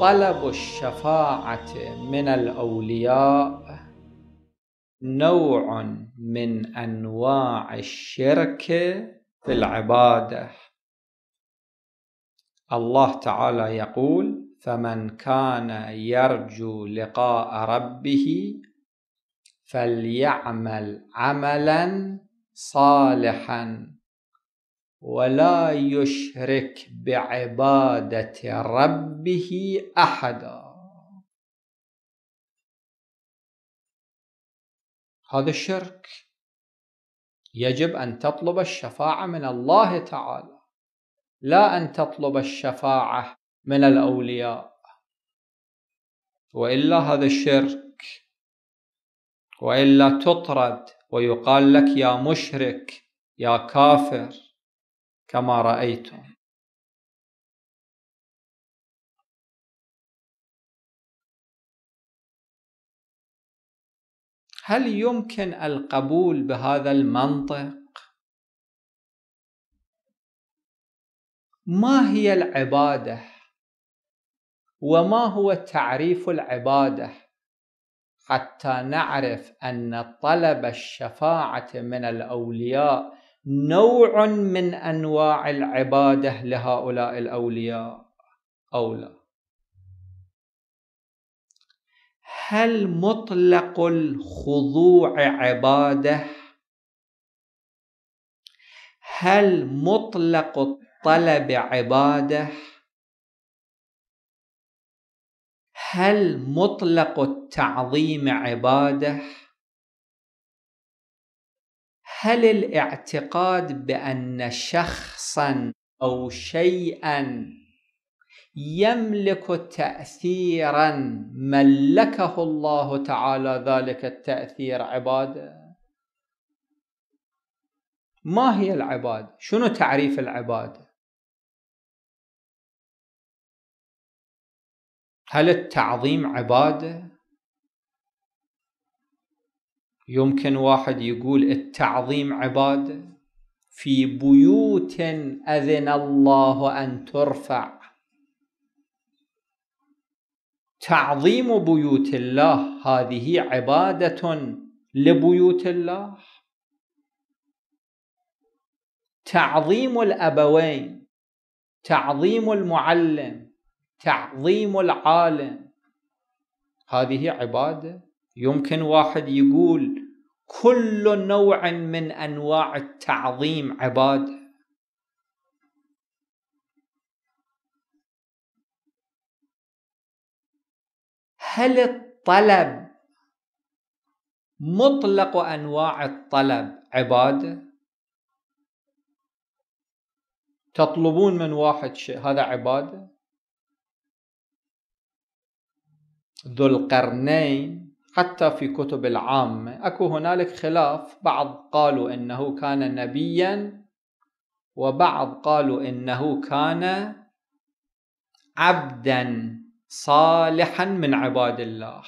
طلب الشفاعة من الأولياء نوع من أنواع الشرك في العبادة الله تعالى يقول فمن كان يرجو لقاء ربه فليعمل عملا صالحا ولا يشرك بعبادة ربه أحدا هذا الشرك يجب أن تطلب الشفاعة من الله تعالى لا أن تطلب الشفاعة من الأولياء وإلا هذا الشرك وإلا تطرد ويقال لك يا مشرك يا كافر كما رأيتم هل يمكن القبول بهذا المنطق ما هي العباده وما هو تعريف العباده حتى نعرف ان طلب الشفاعه من الاولياء نوع من انواع العباده لهؤلاء الاولياء او لا هل مطلق الخضوع عباده هل مطلق الطلب عباده هل مطلق التعظيم عباده هل الاعتقاد بأن شخصا أو شيئا يملك تأثيرا ملكه الله تعالى ذلك التأثير عباده ما هي العبادة؟ شنو تعريف العبادة؟ هل التعظيم عبادة؟ يمكن واحد يقول التعظيم عباده في بيوت اذن الله ان ترفع تعظيم بيوت الله هذه عباده لبيوت الله تعظيم الابوين تعظيم المعلم تعظيم العالم هذه عباده يمكن واحد يقول كل نوع من انواع التعظيم عباده هل الطلب مطلق انواع الطلب عباده تطلبون من واحد شيء هذا عباده ذو القرنين حتى في كتب العامة أكو هنالك خلاف بعض قالوا إنه كان نبيا وبعض قالوا إنه كان عبدا صالحا من عباد الله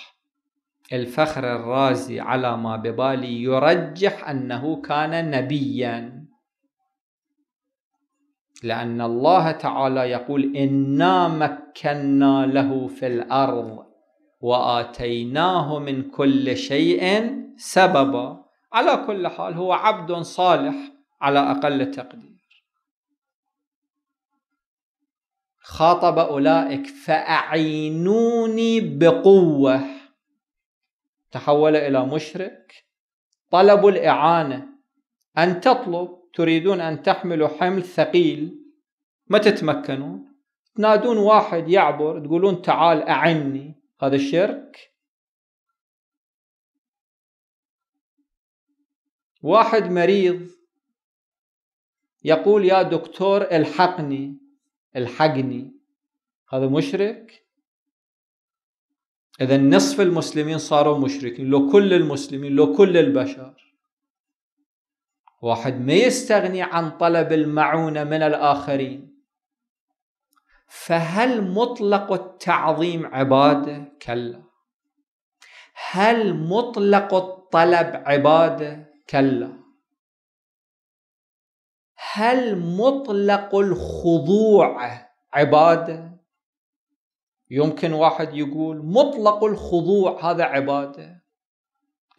الفخر الرازي على ما ببالي يرجح أنه كان نبيا لأن الله تعالى يقول إنا مكنا له في الأرض واتيناه من كل شيء سببا على كل حال هو عبد صالح على اقل تقدير خاطب اولئك فاعينوني بقوه تحول الى مشرك طلبوا الاعانه ان تطلب تريدون ان تحملوا حمل ثقيل ما تتمكنون تنادون واحد يعبر تقولون تعال اعني هذا الشرك واحد مريض يقول يا دكتور الحقني الحقني هذا مشرك اذا نصف المسلمين صاروا مشركين لو كل المسلمين لو كل البشر واحد ما يستغني عن طلب المعونة من الآخرين فهل مطلق التعظيم عباده كلا هل مطلق الطلب عباده كلا هل مطلق الخضوع عباده يمكن واحد يقول مطلق الخضوع هذا عباده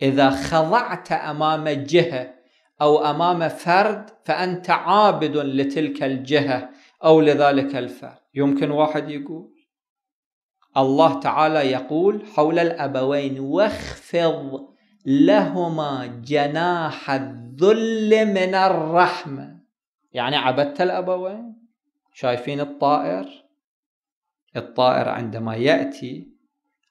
اذا خضعت امام جهه او امام فرد فانت عابد لتلك الجهه او لذلك الفرد يمكن واحد يقول الله تعالى يقول حول الأبوين واخفض لهما جناح الذل من الرحمة يعني عبدت الأبوين شايفين الطائر الطائر عندما يأتي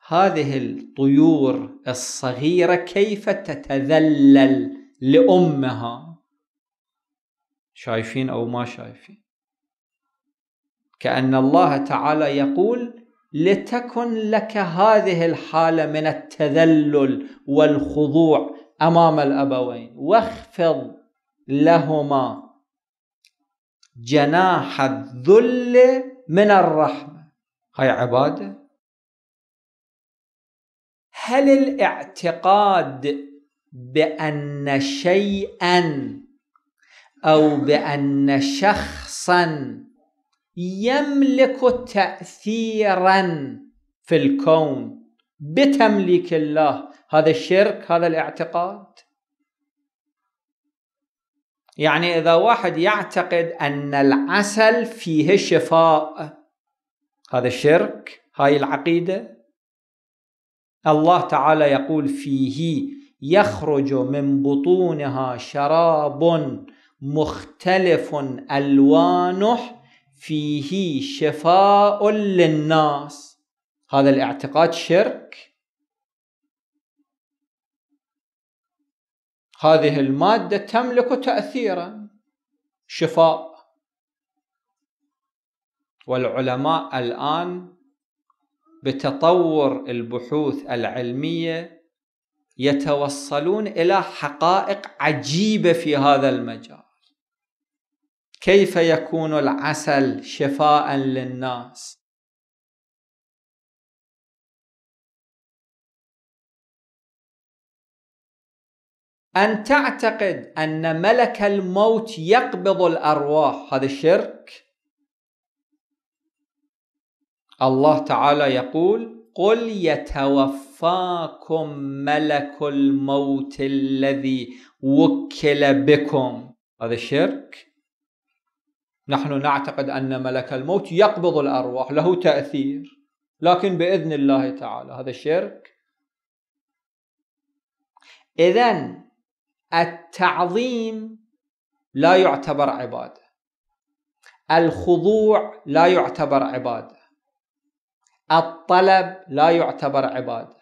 هذه الطيور الصغيرة كيف تتذلل لأمها شايفين أو ما شايفين كأن الله تعالى يقول لتكن لك هذه الحالة من التذلل والخضوع أمام الأبوين واخفض لهما جناح الذل من الرحمة هاي عبادة هل الاعتقاد بأن شيئا أو بأن شخصا يملك تأثيرا في الكون بتمليك الله هذا الشرك هذا الاعتقاد يعني إذا واحد يعتقد أن العسل فيه شفاء هذا الشرك هاي العقيدة الله تعالى يقول فيه يخرج من بطونها شراب مختلف ألوانه فيه شفاء للناس هذا الاعتقاد شرك هذه المادة تملك تأثيرا شفاء والعلماء الآن بتطور البحوث العلمية يتوصلون إلى حقائق عجيبة في هذا المجال كيف يكون العسل شفاء للناس أن تعتقد أن ملك الموت يقبض الأرواح هذا الشرك الله تعالى يقول قل يتوفاكم ملك الموت الذي وكل بكم هذا الشرك نحن نعتقد أن ملك الموت يقبض الأرواح له تأثير لكن بإذن الله تعالى هذا شرك إذا التعظيم لا يعتبر عبادة الخضوع لا يعتبر عبادة الطلب لا يعتبر عبادة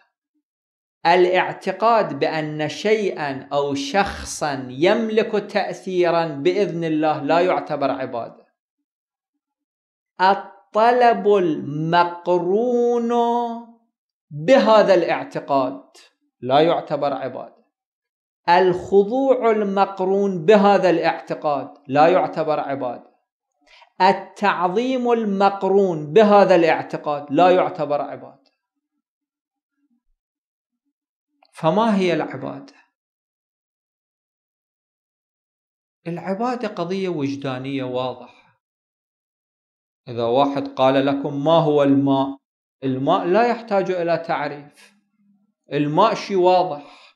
الاعتقاد بأن شيئا أو شخصا يملك تأثيرا بإذن الله لا يعتبر عبادة الطلب المقرون بهذا الاعتقاد لا يعتبر عبادة الخضوع المقرون بهذا الاعتقاد لا يعتبر عبادة التعظيم المقرون بهذا الاعتقاد لا يعتبر عبادة فما هي العبادة؟ العبادة قضية وجدانية واضحة إذا واحد قال لكم ما هو الماء الماء لا يحتاج إلى تعريف الماء شيء واضح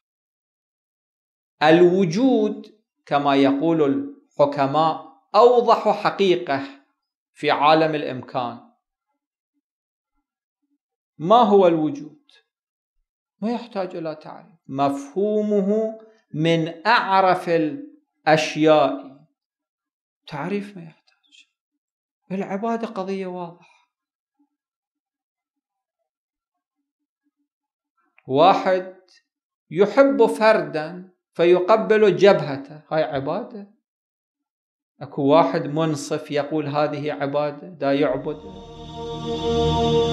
الوجود كما يقول الحكماء أوضح حقيقة في عالم الإمكان ما هو الوجود؟ ما يحتاج إلى تعريف مفهومه من أعرف الأشياء تعريف ما يحتاج العبادة قضية واضحة واحد يحب فردا فيقبل جبهته هاي عبادة أكو واحد منصف يقول هذه عبادة دا يعبد